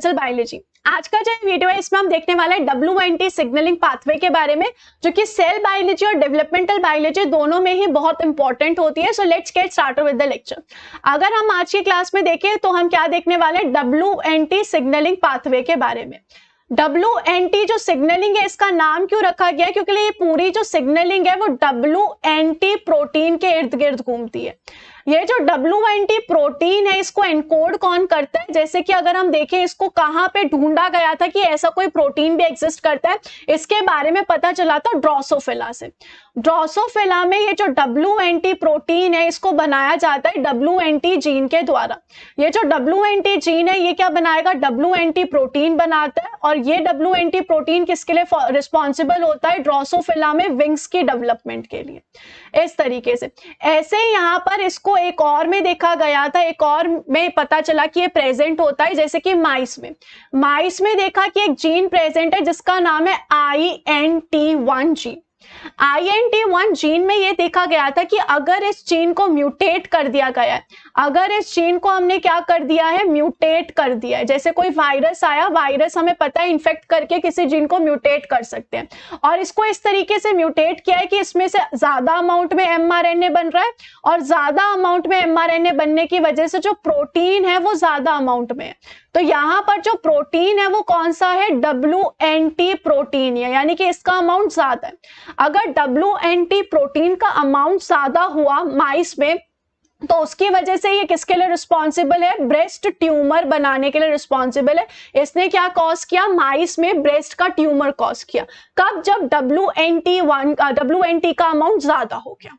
सेक्वेंसल biology आज का जो वीडियो है इसमें हम देखने वाले हैं डब्ल्यू सिग्नलिंग पाथवे के बारे में जो कि सेल बायोलॉजी और डेवलपमेंटल बायोलॉजी दोनों में ही बहुत इंपॉर्टेंट होती है so let's get start with the lecture अगर हम आज की क्लास में देखें तो हम क्या देखने वाले हैं डब्ल्यू सिग्नलिंग पाथवे के बारे में डब्ल्यू एन टी जो सिग्नलिंग है इसका नाम क्यों रखा गया क्योंकि ये पूरी जो सिग्नलिंग है वो डब्ल्यू एन टी प्रोटीन के इर्द गिर्द घूमती है ये जो डब्ल्यू प्रोटीन है इसको एनकोड कौन करता है जैसे कि अगर हम देखें इसको कहां पे ढूंढा गया था कि ऐसा कोई प्रोटीन भी एग्जिस्ट करता है इसके बारे में पता चला था ड्रोसोफिला से ड्रोसोफिला में ये जो डब्ल्यू प्रोटीन है इसको बनाया जाता है डब्ल्यू जीन के द्वारा ये जो डब्ल्यू जीन है ये क्या बनाएगा डब्ल्यू प्रोटीन बनाता है और ये डब्ल्यू प्रोटीन किसके लिए रिस्पॉन्सिबल होता है ड्रोसोफिला में विंग्स की डेवलपमेंट के लिए इस तरीके से ऐसे यहाँ पर इसको एक और में देखा गया था एक और में पता चला कि ये प्रेजेंट होता है जैसे कि माइस में माइस में देखा कि एक जीन प्रेजेंट है जिसका नाम है I N T one G I gene में ये देखा गया था कि अगर इस जीन को म्यूटेट कर दिया गया है अगर इस जीन को हमने क्या कर दिया है म्यूटेट कर दिया है जैसे कोई वायरस आया वायरस हमें पता है इन्फेक्ट करके किसी जीन को म्यूटेट कर सकते हैं और इसको इस तरीके से म्यूटेट किया है कि इसमें से ज्यादा अमाउंट में एम बन रहा है और ज्यादा अमाउंट में एम बनने की वजह से जो प्रोटीन है वो ज्यादा अमाउंट में है तो यहां पर जो प्रोटीन है वो कौन सा है डब्ल्यू एन टी प्रोटीन यानी कि इसका अमाउंट ज्यादा है अगर डब्ल्यू एन टी प्रोटीन का अमाउंट ज्यादा हुआ माइस में तो उसकी वजह से ये किसके लिए रिस्पॉन्सिबल है ब्रेस्ट ट्यूमर बनाने के लिए रिस्पॉन्सिबल है इसने क्या कॉज किया माइस में ब्रेस्ट का ट्यूमर कॉज किया कब जब W N T one W N T का अमाउंट ज्यादा हो गया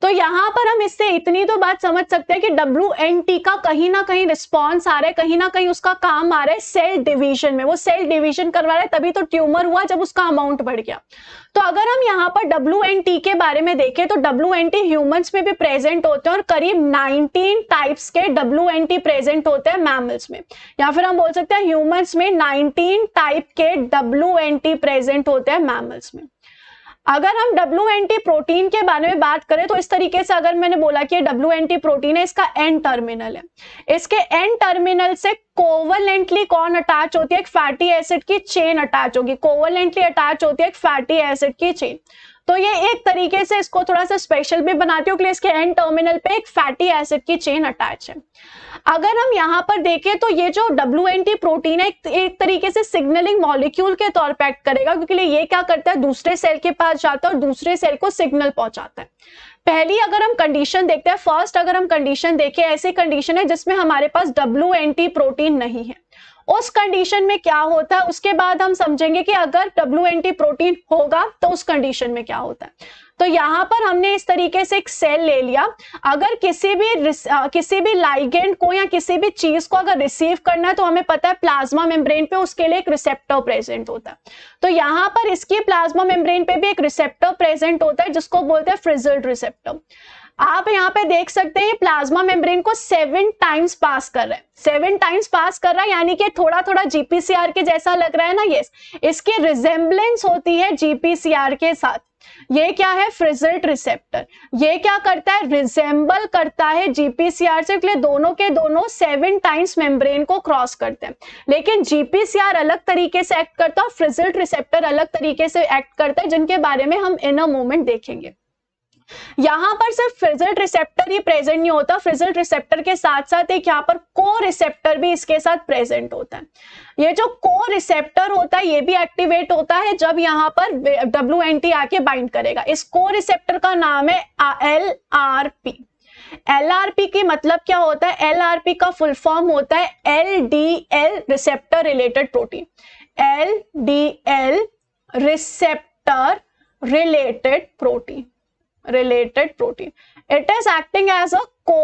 तो यहां पर हम इससे इतनी तो बात समझ सकते हैं कि डब्ल्यू एन टी का कहीं ना कहीं रिस्पॉन्स आ रहा है कहीं ना कहीं उसका काम आ रहा है सेल डिवीजन में वो सेल डिवीजन करवा रहा है तभी तो ट्यूमर हुआ जब उसका अमाउंट बढ़ गया तो अगर हम यहाँ पर डब्ल्यू एन टी के बारे में देखें तो डब्ल्यू एन टी ह्यूमन्स में भी प्रेजेंट होते हैं और करीब नाइनटीन टाइप्स के डब्ल्यू एन टी प्रेजेंट होते हैं मैमल्स में या फिर हम बोल सकते हैं ह्यूमन्स में नाइनटीन टाइप के डब्ल्यू एन टी प्रेजेंट होते हैं मैमल्स में अगर हम डब्ल्यू प्रोटीन के बारे में बात करें तो इस तरीके से अगर मैंने बोला कि डब्ल्यू एन प्रोटीन है इसका एन टर्मिनल है इसके एन टर्मिनल से कोवलेंटली कौन अटैच होती है एक फैटी एसिड की चेन अटैच होगी कोवलेंटली अटैच होती है एक फैटी एसिड की चेन तो ये एक तरीके से इसको थोड़ा सा स्पेशल भी बनाती हूँ इसके एंड टर्मिनल पे एक फैटी एसिड की चेन अटैच है अगर हम यहाँ पर देखें तो ये जो डब्ल्यू प्रोटीन है एक, तरीके से सिग्नलिंग मॉलिक्यूल के तौर पर एक्ट करेगा क्योंकि ये क्या करता है दूसरे सेल के पास जाता है और दूसरे सेल को सिग्नल पहुंचाता है पहली अगर हम कंडीशन देखते हैं फर्स्ट अगर हम कंडीशन देखें ऐसी कंडीशन है जिसमें हमारे पास डब्ल्यू प्रोटीन नहीं है उस कंडीशन में क्या होता है उसके बाद हम समझेंगे कि अगर डब्ल्यू प्रोटीन होगा तो उस कंडीशन में क्या होता है तो यहाँ पर हमने इस तरीके से एक सेल ले लिया अगर किसी भी किसी भी लाइगेंट को या किसी भी चीज को अगर रिसीव करना है तो हमें पता है प्लाज्मा मेम्ब्रेन पे उसके लिए एक रिसेप्टर प्रेजेंट होता है तो यहाँ पर इसके प्लाज्मा मेम्ब्रेन पे भी एक रिसेप्टर प्रेजेंट होता है जिसको बोलते हैं फ्रिजल्ड रिसेप्टर आप यहाँ पे देख सकते हैं प्लाज्मा मेम्ब्रेन को सेवन टाइम्स पास कर रहा है सेवन टाइम्स पास कर रहा है यानी कि थोड़ा थोड़ा जीपीसीआर के जैसा लग रहा है ना ये इसके रिजेम्बलेंस होती है जीपीसीआर के साथ ये क्या है फ्रिजल्ट रिसेप्टर ये क्या करता है रिजेंबल करता है जीपीसीआर से इसलिए दोनों के दोनों सेवन टाइम्स मेम्ब्रेन को क्रॉस करते हैं लेकिन जीपीसीआर अलग तरीके से एक्ट करता है फ्रिजल्ट रिसेप्टर अलग तरीके से एक्ट करता है जिनके बारे में हम इन अ मोमेंट देखेंगे यहां पर सिर्फ फ्रिजल्ट रिसेप्टर ही प्रेजेंट नहीं होता फ्रिजल्ट रिसेप्टर के साथ साथ एक यहाँ पर को रिसेप्टर भी इसके साथ प्रेजेंट होता है ये जो को रिसेप्टर होता है ये भी एक्टिवेट होता है जब यहाँ पर डब्ल्यू एन टी आके बाइंड करेगा इस को रिसेप्टर का नाम है L R P L R P के मतलब क्या होता है एल आर पी का फुल फॉर्म होता है L D L receptor related protein L D L receptor related protein related protein it is acting as a co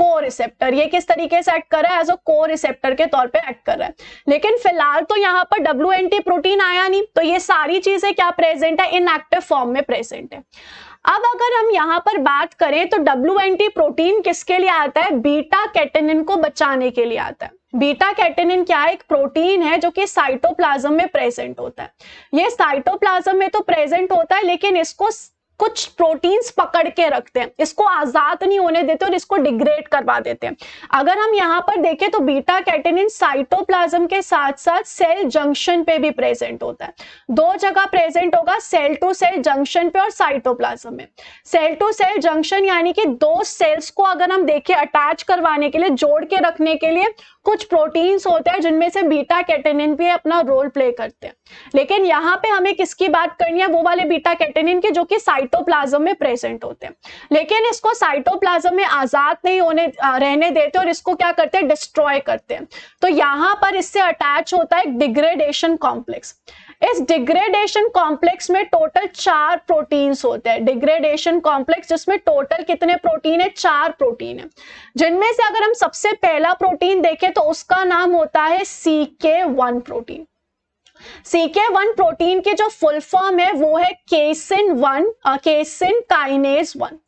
co receptor ये किस तरीके से एक्ट कर रहा है एज अ को रिसेप्टर के तौर पे एक्ट कर रहा है लेकिन फिलहाल तो यहाँ पर डब्ल्यू एन टी प्रोटीन आया नहीं तो ये सारी चीजें क्या प्रेजेंट है इन एक्टिव फॉर्म में प्रेजेंट है अब अगर हम यहाँ पर बात करें तो डब्ल्यू एन टी प्रोटीन किसके लिए आता है बीटा कैटेनिन को बचाने के लिए आता है बीटा कैटेनिन क्या है एक प्रोटीन है जो कि साइटोप्लाज्म में प्रेजेंट होता है ये साइटोप्लाज्म में तो प्रेजेंट होता है लेकिन इसको कुछ प्रोटीन्स पकड़ के रखते हैं इसको आजाद नहीं होने देते और इसको डिग्रेड करवा देते हैं अगर हम यहाँ पर देखें तो बीटा कैटेनिन साइटोप्लाज्म के साथ साथ सेल जंक्शन पे भी प्रेजेंट होता है दो जगह प्रेजेंट होगा सेल टू सेल जंक्शन पे और साइटोप्लाज्म में सेल टू सेल जंक्शन यानी कि दो सेल्स को अगर हम देखें अटैच करवाने के लिए जोड़ के रखने के लिए कुछ प्रोटीन्स होते हैं जिनमें से बीटा कैटेनिन भी अपना रोल प्ले करते हैं लेकिन यहाँ पे हमें किसकी बात करनी है वो वाले बीटा कैटेनिन के जो कि साइटोप्लाज्म में प्रेजेंट होते हैं लेकिन इसको साइटोप्लाज्म में आजाद नहीं होने रहने देते और इसको क्या करते हैं डिस्ट्रॉय करते हैं तो यहाँ पर इससे अटैच होता है डिग्रेडेशन कॉम्प्लेक्स इस डिग्रेडेशन कॉम्प्लेक्स में टोटल चार प्रोटीन्स होते हैं डिग्रेडेशन कॉम्प्लेक्स जिसमें टोटल कितने प्रोटीन है चार प्रोटीन है जिनमें से अगर हम सबसे पहला प्रोटीन देखें तो उसका नाम होता है सी के वन प्रोटीन सी के वन प्रोटीन के जो फुल फॉर्म है वो है casein one casein kinase one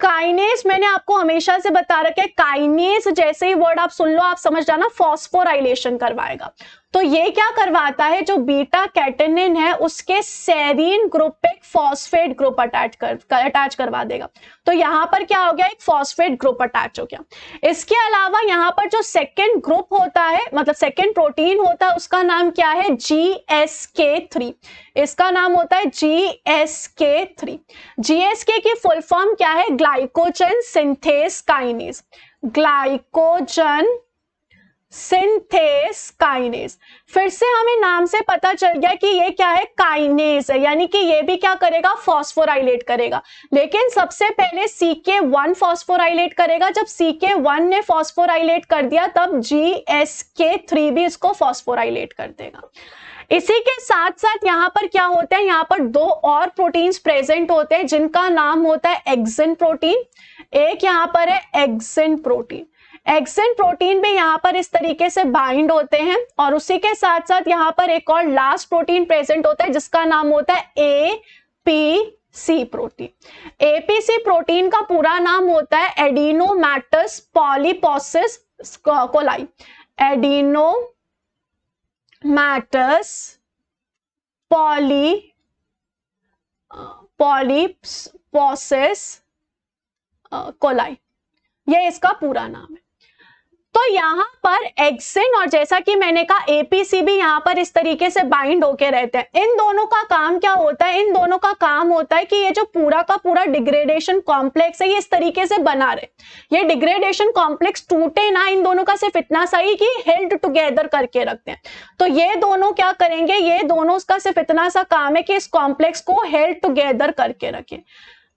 kinase मैंने आपको हमेशा से बता रखा है काइनेस जैसे ही वर्ड आप सुन लो आप समझ जाना फॉस्फोराइलेशन करवाएगा तो ये क्या करवाता है जो बीटा कैटेनिन है उसके सेरीन ग्रुप पे एक फॉस्फेट ग्रुप अटैच कर अटैच करवा देगा तो यहाँ पर क्या हो गया एक फॉस्फेट ग्रुप अटैच हो गया इसके अलावा यहाँ पर जो सेकेंड ग्रुप होता है मतलब सेकेंड प्रोटीन होता है उसका नाम क्या है जी एस के थ्री इसका नाम होता है G S K three G S K की फुल फॉर्म क्या है glycogen synthase kinase glycogen synthase kinase फिर से हमें नाम से पता चल गया कि ये क्या है काइनेस है यानी कि ये भी क्या करेगा फॉस्फोराइलेट करेगा लेकिन सबसे पहले सी के वन फॉस्फोराइलेट करेगा जब सी के वन ने फॉस्फोराइलेट कर दिया तब जी एस के थ्री भी इसको फॉस्फोराइलेट कर देगा इसी के साथ साथ यहाँ पर क्या होता है यहाँ पर दो और प्रोटीन्स प्रेजेंट होते हैं जिनका नाम होता है एक्सिन प्रोटीन एक यहाँ पर है एक्सिन प्रोटीन एक्सेंट प्रोटीन भी यहाँ पर इस तरीके से बाइंड होते हैं और उसी के साथ साथ यहाँ पर एक और लास्ट प्रोटीन प्रेजेंट होता है जिसका नाम होता है A P C protein APC protein का पूरा नाम होता है adenomatous polyposis coli adenomatous poly polyposis coli ये इसका पूरा नाम है तो यहाँ पर एक्सिन और जैसा कि मैंने कहा एपीसी भी यहाँ पर इस तरीके से बाइंड होके रहते हैं इन दोनों का काम क्या होता है इन दोनों का काम होता है कि ये जो पूरा का पूरा डिग्रेडेशन कॉम्प्लेक्स है ये इस तरीके से बना रहे ये डिग्रेडेशन कॉम्प्लेक्स टूटे ना इन दोनों का सिर्फ इतना सही कि हेल्ड टूगेदर करके रखते हैं तो ये दोनों क्या करेंगे ये दोनों उसका सिर्फ इतना सा काम है कि इस कॉम्प्लेक्स को हेल्ड टूगेदर करके रखें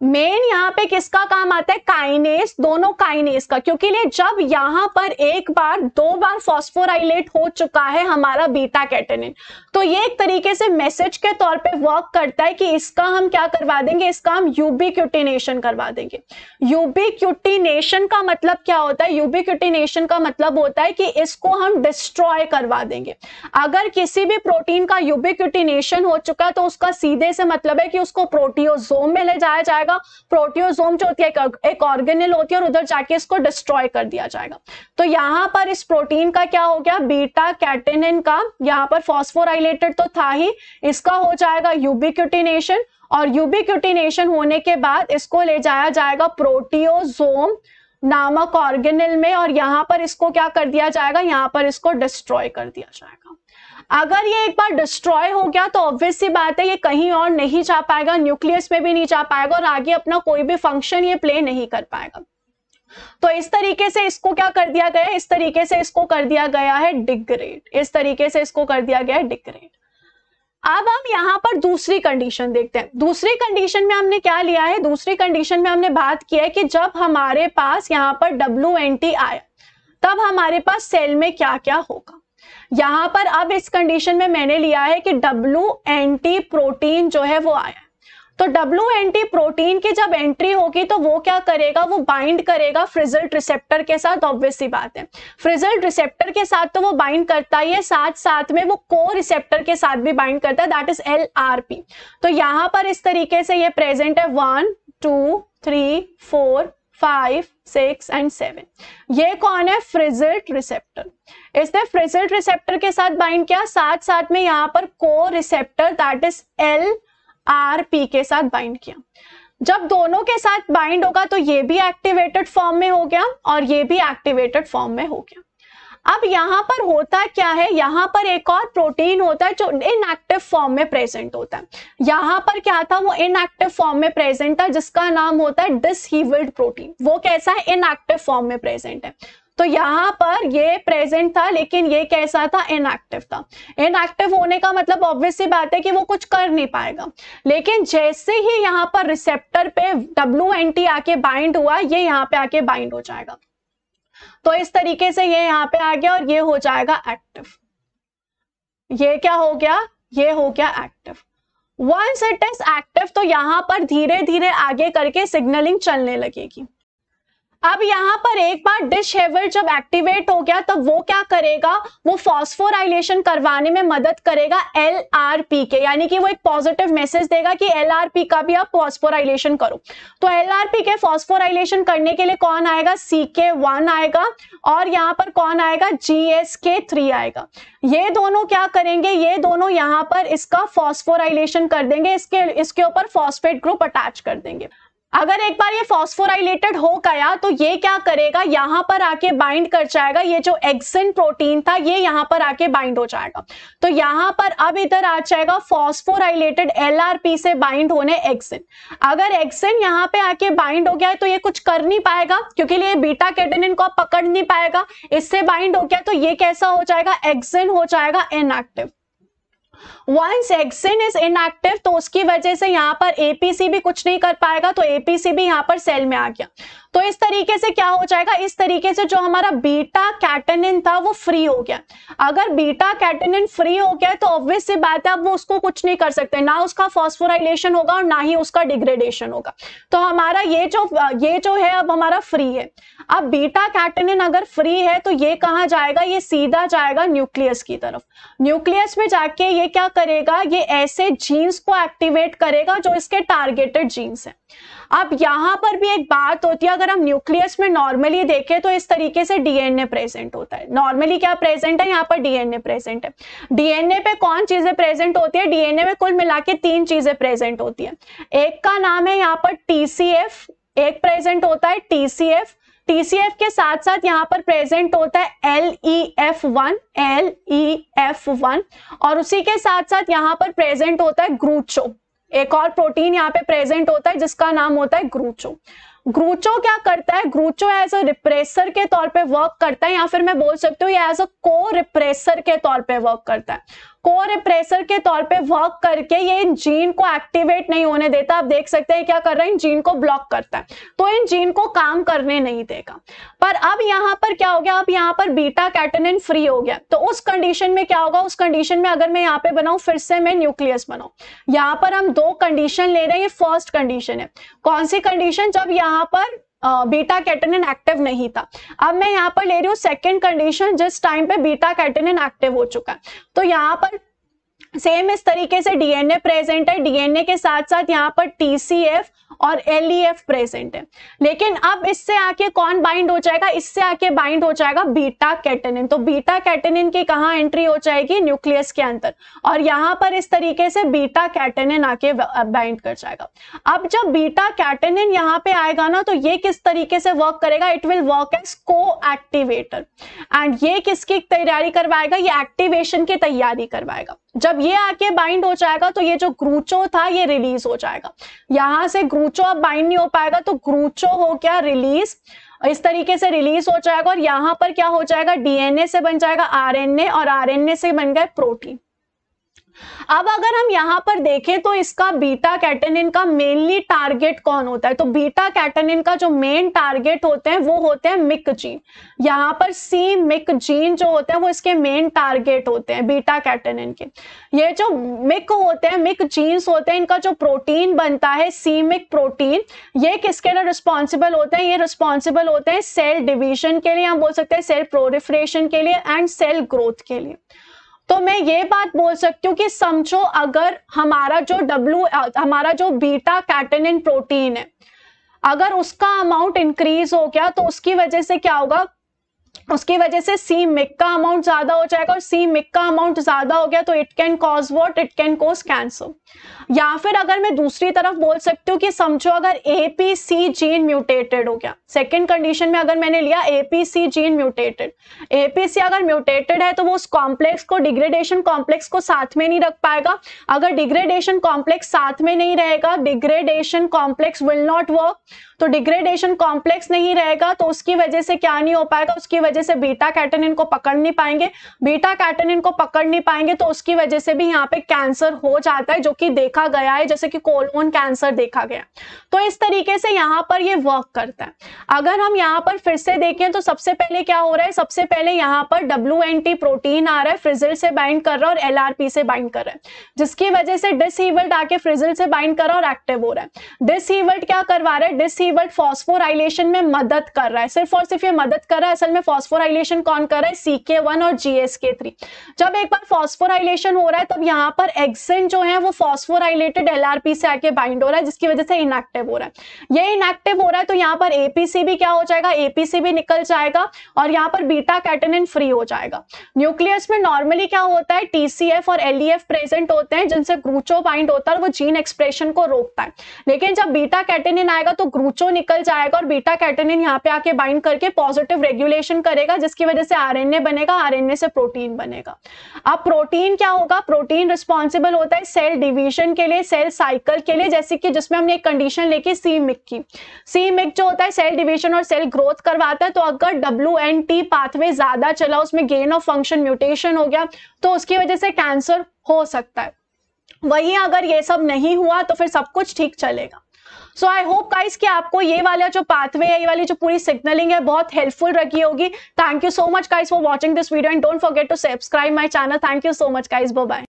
मेन यहाँ पे किसका काम आता है काइनेस दोनों काइनेस का क्योंकि ये जब यहाँ पर एक बार दो बार फॉस्फोराइलेट हो चुका है हमारा बीटा कैटेनिन तो ये एक तरीके से मैसेज के तौर पे वर्क करता है कि इसका हम क्या करवा देंगे इसका हम क्यूटिनेशन करवा देंगे क्यूटिनेशन का मतलब क्या होता है क्यूटिनेशन का मतलब होता है कि इसको हम डिस्ट्रॉय करवा देंगे अगर किसी भी प्रोटीन का क्यूटिनेशन हो चुका है तो उसका सीधे से मतलब है कि उसको प्रोटीओजोम में ले जाया जाएगा जाएगा प्रोटियोजोम जो होती है एक ऑर्गेनिल होती है और उधर जाके इसको डिस्ट्रॉय कर दिया जाएगा तो यहाँ पर इस प्रोटीन का क्या हो गया बीटा कैटेन का यहाँ पर फॉस्फोराइलेटेड तो था ही इसका हो जाएगा यूबिक्यूटिनेशन और यूबिक्यूटिनेशन होने के बाद इसको ले जाया जाएगा प्रोटियोजोम नामक ऑर्गेनल में और यहाँ पर इसको क्या कर दिया जाएगा यहां पर इसको डिस्ट्रॉय कर दिया जाएगा अगर ये एक बार डिस्ट्रॉय हो गया तो ऑब्वियस सी बात है ये कहीं और नहीं जा पाएगा न्यूक्लियस में भी नहीं जा पाएगा और आगे अपना कोई भी फंक्शन ये प्ले नहीं कर पाएगा तो इस तरीके से इसको क्या कर दिया गया इस तरीके से इसको कर दिया गया है डिग्रेड इस तरीके से इसको कर दिया गया है डिग्रेड अब हम यहाँ पर दूसरी कंडीशन देखते हैं दूसरी कंडीशन में हमने क्या लिया है दूसरी कंडीशन में हमने बात किया है कि जब हमारे पास यहाँ पर डब्ल्यू आया तब हमारे पास सेल में क्या क्या होगा यहाँ पर अब इस कंडीशन में मैंने लिया है कि डब्ल्यू प्रोटीन जो है वो आया तो डब्ल्यू एंटी प्रोटीन की जब एंट्री होगी तो वो क्या करेगा वो बाइंड करेगा फ्रिजल्ट रिसेप्टर के साथ ऑब्वियसली बात है फ्रिजल्ट रिसेप्टर के साथ तो वो बाइंड करता ही है साथ साथ में वो को रिसेप्टर के साथ भी बाइंड करता है that is L R P तो यहां पर इस तरीके से ये प्रेजेंट है one two three four five six and seven ये कौन है फ्रिजल्ट रिसेप्टर इसने फ्रिजल्ट रिसेप्टर के साथ बाइंड किया साथ साथ में यहाँ पर को receptor that is L R P के साथ बाइंड किया जब दोनों के साथ बाइंड होगा तो ये भी एक्टिवेटेड फॉर्म में हो गया और ये भी एक्टिवेटेड फॉर्म में हो गया अब यहां पर होता क्या है यहां पर एक और प्रोटीन होता है जो इनएक्टिव फॉर्म में प्रेजेंट होता है यहां पर क्या था वो इनएक्टिव फॉर्म में प्रेजेंट था जिसका नाम होता है डिसहीवल्ड प्रोटीन वो कैसा है इनएक्टिव फॉर्म में प्रेजेंट है तो यहां पर ये प्रेजेंट था लेकिन ये कैसा था इनएक्टिव था इनएक्टिव होने का मतलब ऑब्वियस सी बात है कि वो कुछ कर नहीं पाएगा लेकिन जैसे ही यहाँ पर रिसेप्टर पे डब्ल्यू एन टी आके बाइंड हुआ ये यहाँ पे आके बाइंड हो जाएगा तो इस तरीके से ये यहाँ पे आ गया और ये हो जाएगा एक्टिव ये क्या हो गया ये हो गया active once it is active तो यहां पर धीरे धीरे आगे करके सिग्नलिंग चलने लगेगी अब यहाँ पर एक बार डिश हेवर जब एक्टिवेट हो गया तो वो क्या करेगा वो फॉस्फोराइलेशन करवाने में मदद करेगा एल आर पी के यानी कि वो एक पॉजिटिव मैसेज देगा कि एल आर पी का भी आप फॉस्फोराइलेशन करो तो एल आर पी के फॉस्फोराइलेशन करने के लिए कौन आएगा सी के वन आएगा और यहाँ पर कौन आएगा जी एस के थ्री आएगा ये दोनों क्या करेंगे ये दोनों यहाँ पर इसका फॉस्फोराइलेशन कर देंगे इसके इसके ऊपर फॉस्फेट ग्रुप अटैच कर देंगे अगर एक बार ये फॉस्फोराइलेटेड हो गया तो ये क्या करेगा यहां पर आके बाइंड कर जाएगा ये जो एक्सिन प्रोटीन था ये यहां पर आके बाइंड हो जाएगा तो यहां पर अब इधर आ जाएगा फॉस्फोराइलेटेड एलआरपी से बाइंड होने एक्सिन अगर एक्सिन यहां पे आके बाइंड हो गया है तो ये कुछ कर नहीं पाएगा क्योंकि ये बीटा कैटेनिन को पकड़ नहीं पाएगा इससे बाइंड हो गया तो ये कैसा हो जाएगा एक्सिन हो जाएगा inactive once axin is inactive तो उसकी वजह से यहाँ पर एपीसी भी कुछ नहीं कर पाएगा तो एपीसी भी यहाँ पर सेल में आ गया तो इस तरीके से क्या हो जाएगा इस तरीके से जो हमारा बीटा कैटनिन था वो फ्री हो गया अगर बीटा कैटनिन फ्री हो गया तो ऑब्वियस सी बात है अब वो उसको कुछ नहीं कर सकते ना उसका फॉस्फोराइलेशन होगा और ना ही उसका डिग्रेडेशन होगा तो हमारा ये जो ये जो है अब हमारा फ्री है अब बीटा कैटनिन अगर फ्री है तो ये कहा जाएगा ये सीधा जाएगा न्यूक्लियस की तरफ न्यूक्लियस में जाके ये क्या करेगा ये ऐसे जीन्स को एक्टिवेट करेगा जो इसके टारगेटेड जीन्स हैं अब यहां पर भी एक बात होती है अगर हम न्यूक्लियस में नॉर्मली देखें तो इस तरीके से डीएनए प्रेजेंट होता है नॉर्मली क्या प्रेजेंट है यहाँ पर डीएनए प्रेजेंट है डीएनए पे कौन चीजें प्रेजेंट होती है डीएनए में कुल मिला के तीन चीजें प्रेजेंट होती है एक का नाम है यहाँ पर टीसीएफ एक प्रेजेंट होता है टीसीएफ TCF के साथ साथ यहाँ पर प्रेजेंट होता है L E F one L E F one और उसी के साथ साथ यहाँ पर प्रेजेंट होता है ग्रूचो एक और प्रोटीन यहाँ पे प्रेजेंट होता है जिसका नाम होता है ग्रूचो ग्रूचो क्या करता है ग्रूचो एज अ रिप्रेसर के तौर पे वर्क करता है या फिर मैं बोल सकती हूँ ये एज अ को रिप्रेसर के तौर पे वर्क करता है को रिप्रेसर के तौर पे वर्क करके ये इन जीन को एक्टिवेट नहीं होने देता आप देख सकते हैं क्या कर रहा है इन जीन को ब्लॉक करता है तो इन जीन को काम करने नहीं देगा पर अब यहाँ पर क्या हो गया अब यहाँ पर बीटा कैटनिन फ्री हो गया तो उस कंडीशन में क्या होगा उस कंडीशन में अगर मैं यहाँ पे बनाऊ फिर से मैं न्यूक्लियस बनाऊ यहाँ पर हम दो कंडीशन ले रहे हैं ये फर्स्ट कंडीशन है कौन सी कंडीशन जब यहाँ पर बीटा कैटेनिन एक्टिव नहीं था अब मैं यहाँ पर ले रही हूँ सेकेंड कंडीशन जिस टाइम पे बीटा कैटेनिन एक्टिव हो चुका है तो यहाँ पर सेम इस तरीके से डीएनए प्रेजेंट है डीएनए के साथ साथ यहाँ पर टीसीएफ और एल ई एफ प्रेजेंट है लेकिन अब इससे आके कौन बाइंड हो जाएगा इससे आके बाइंड हो जाएगा बीटा कैटेनिन तो बीटा कैटेनिन की कहा एंट्री हो जाएगी न्यूक्लियस के अंदर और यहां पर इस तरीके से बीटा कैटेनिन आके बाइंड कर जाएगा अब जब बीटा कैटेनिन यहाँ पे आएगा ना तो ये किस तरीके से वर्क करेगा it will work as coactivator and ये किसकी तैयारी करवाएगा ये एक्टिवेशन की तैयारी करवाएगा जब ये आके बाइंड हो जाएगा तो ये जो ग्रूचो था ये रिलीज हो जाएगा यहां से ग्रू ग्रूचो अब बाइंड नहीं हो पाएगा तो ग्रूचो हो क्या रिलीज इस तरीके से रिलीज हो जाएगा और यहां पर क्या हो जाएगा डीएनए से बन जाएगा आरएनए और आरएनए से बन गए प्रोटीन अब अगर हम यहां पर देखें तो इसका बीटा कैटेनिन का मेनली टारगेट कौन होता है तो बीटा कैटेनिन का जो मेन टारगेट होते हैं वो होते हैं मिक जीन यहां पर सी मिक जीन जो होते हैं वो इसके मेन टारगेट होते हैं बीटा कैटेनिन के ये जो मिक होते हैं मिक जीन्स होते हैं इनका जो प्रोटीन बनता है सी मिक प्रोटीन ये किसके लिए रिस्पॉन्सिबल होते हैं ये रिस्पॉन्सिबल होते हैं सेल डिविजन के लिए हम बोल सकते हैं सेल प्रोरिफ्रेशन के लिए एंड सेल ग्रोथ के लिए तो मैं ये बात बोल सकती हूँ कि समझो अगर हमारा जो डब्ल्यू हमारा जो बीटा कैटेनिन प्रोटीन है अगर उसका अमाउंट इंक्रीज हो गया तो उसकी वजह से क्या होगा उसकी वजह से सी मिक का अमाउंट ज्यादा हो जाएगा और सी मिक का अमाउंट ज्यादा हो गया तो it can cause what it can cause cancer या फिर अगर मैं दूसरी तरफ बोल सकती हूँ कि समझो अगर A P C gene mutated हो गया सेकेंड कंडीशन में अगर मैंने लिया A P C gene mutated A P C अगर म्यूटेटेड है तो वो उस कॉम्प्लेक्स को डिग्रेडेशन कॉम्प्लेक्स को साथ में नहीं रख पाएगा अगर डिग्रेडेशन कॉम्प्लेक्स साथ में नहीं रहेगा degradation complex will not work तो डिग्रेडेशन कॉम्प्लेक्स नहीं रहेगा तो उसकी वजह से क्या नहीं हो पाएगा उसकी वजह से बीटा कैटनिन को पकड़ नहीं पाएंगे बीटा कैटनिन को पकड़ नहीं पाएंगे तो उसकी वजह से भी यहाँ पे कैंसर हो जाता है जो कि देखा गया है जैसे कि कोलोन कैंसर देखा गया तो इस तरीके से यहाँ पर ये वर्क करता है अगर हम यहाँ पर फिर से देखें तो सबसे पहले क्या हो रहा है सबसे पहले यहाँ पर डब्ल्यू प्रोटीन आ रहा है फ्रिजिल से बाइंड कर रहा है और एल से बाइंड कर रहा है जिसकी वजह से डिसहीवर्ट आके फ्रिजिल से बाइंड कर रहा है और एक्टिव हो रहा है डिसहीवर्ट क्या करवा रहा है डिसहीवर्ट बट फॉस्फोराइलेशन में मदद कर रहा है सिर्फ और सिर्फ ये मदद कर रहा है असल में फॉस्फोराइलेशन कौन कर रहा है सी के वन और जी एस के थ्री जब एक बार फॉस्फोराइलेशन हो रहा है तब यहाँ पर एक्सेंट जो है वो फॉस्फोराइलेटेड एल आर पी से आके बाइंड हो रहा है जिसकी वजह से इनएक्टिव हो रहा है ये इनएक्टिव हो रहा है तो यहाँ पर एपीसी भी क्या हो जाएगा एपीसी भी निकल जाएगा और यहाँ पर बीटा कैटेनिन फ्री हो जाएगा न्यूक्लियस में नॉर्मली क्या होता है टीसीएफ और एलईएफ प्रेजेंट e होते हैं जिनसे ग्रूचो बाइंड होता है और वो जीन एक्सप्रेशन को रोकता है लेकिन जब बीटा कैटेनिन आएगा तो ग्रूचो एचओ निकल जाएगा और बीटा कैटेनिन यहाँ पे आके बाइंड करके पॉजिटिव रेगुलेशन करेगा जिसकी वजह से आरएनए बनेगा आरएनए से प्रोटीन बनेगा अब प्रोटीन क्या होगा प्रोटीन रिस्पॉन्सिबल होता है सेल डिविजन के लिए सेल साइकिल के लिए जैसे कि जिसमें हमने एक कंडीशन लेके सी मिक की सी मिक जो होता है सेल डिविजन और सेल ग्रोथ करवाता है तो अगर डब्ल्यू एन टी पाथवे ज्यादा चला उसमें गेन ऑफ फंक्शन म्यूटेशन हो गया तो उसकी वजह से कैंसर हो सकता है वही अगर ये सब नहीं हुआ तो फिर सब कुछ ठीक चलेगा सो आई होप गाइस कि आपको ये वाला जो पाथवे है ये वाली जो पूरी सिग्नलिंग है बहुत हेल्पफुल रखी होगी thank you so much guys for watching this video and don't forget to subscribe my channel thank you so much guys bye